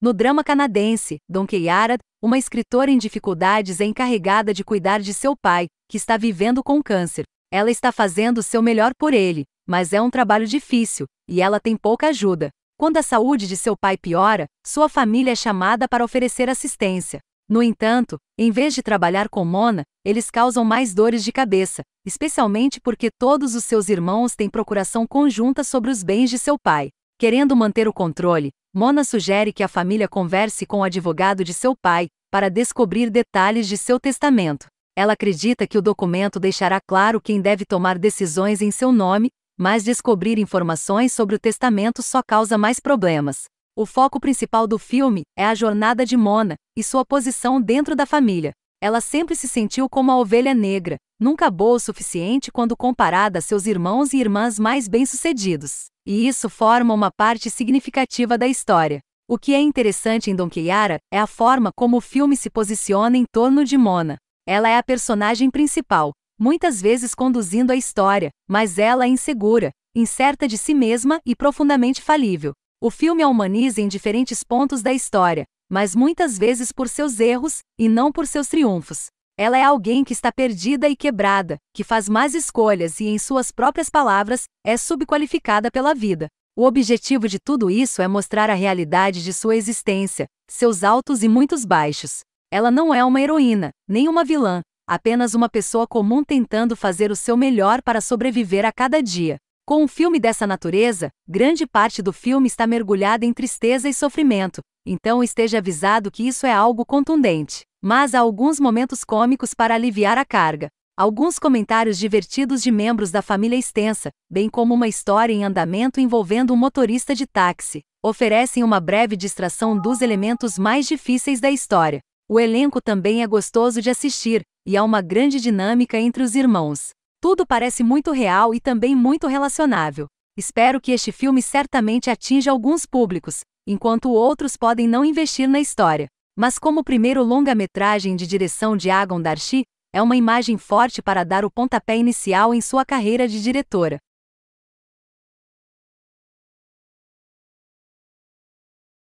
No drama canadense, Don Keyarad, uma escritora em dificuldades é encarregada de cuidar de seu pai, que está vivendo com câncer. Ela está fazendo o seu melhor por ele, mas é um trabalho difícil, e ela tem pouca ajuda. Quando a saúde de seu pai piora, sua família é chamada para oferecer assistência. No entanto, em vez de trabalhar com Mona, eles causam mais dores de cabeça, especialmente porque todos os seus irmãos têm procuração conjunta sobre os bens de seu pai. Querendo manter o controle, Mona sugere que a família converse com o advogado de seu pai para descobrir detalhes de seu testamento. Ela acredita que o documento deixará claro quem deve tomar decisões em seu nome, mas descobrir informações sobre o testamento só causa mais problemas. O foco principal do filme é a jornada de Mona e sua posição dentro da família. Ela sempre se sentiu como a ovelha negra, nunca boa o suficiente quando comparada a seus irmãos e irmãs mais bem-sucedidos. E isso forma uma parte significativa da história. O que é interessante em Don Quixara é a forma como o filme se posiciona em torno de Mona. Ela é a personagem principal, muitas vezes conduzindo a história, mas ela é insegura, incerta de si mesma e profundamente falível. O filme a humaniza em diferentes pontos da história, mas muitas vezes por seus erros, e não por seus triunfos. Ela é alguém que está perdida e quebrada, que faz más escolhas e, em suas próprias palavras, é subqualificada pela vida. O objetivo de tudo isso é mostrar a realidade de sua existência, seus altos e muitos baixos. Ela não é uma heroína, nem uma vilã, apenas uma pessoa comum tentando fazer o seu melhor para sobreviver a cada dia. Com um filme dessa natureza, grande parte do filme está mergulhada em tristeza e sofrimento, então esteja avisado que isso é algo contundente. Mas há alguns momentos cômicos para aliviar a carga. Alguns comentários divertidos de membros da família extensa, bem como uma história em andamento envolvendo um motorista de táxi, oferecem uma breve distração dos elementos mais difíceis da história. O elenco também é gostoso de assistir, e há uma grande dinâmica entre os irmãos. Tudo parece muito real e também muito relacionável. Espero que este filme certamente atinja alguns públicos, enquanto outros podem não investir na história. Mas como primeiro longa-metragem de direção de Agon Darshi, é uma imagem forte para dar o pontapé inicial em sua carreira de diretora.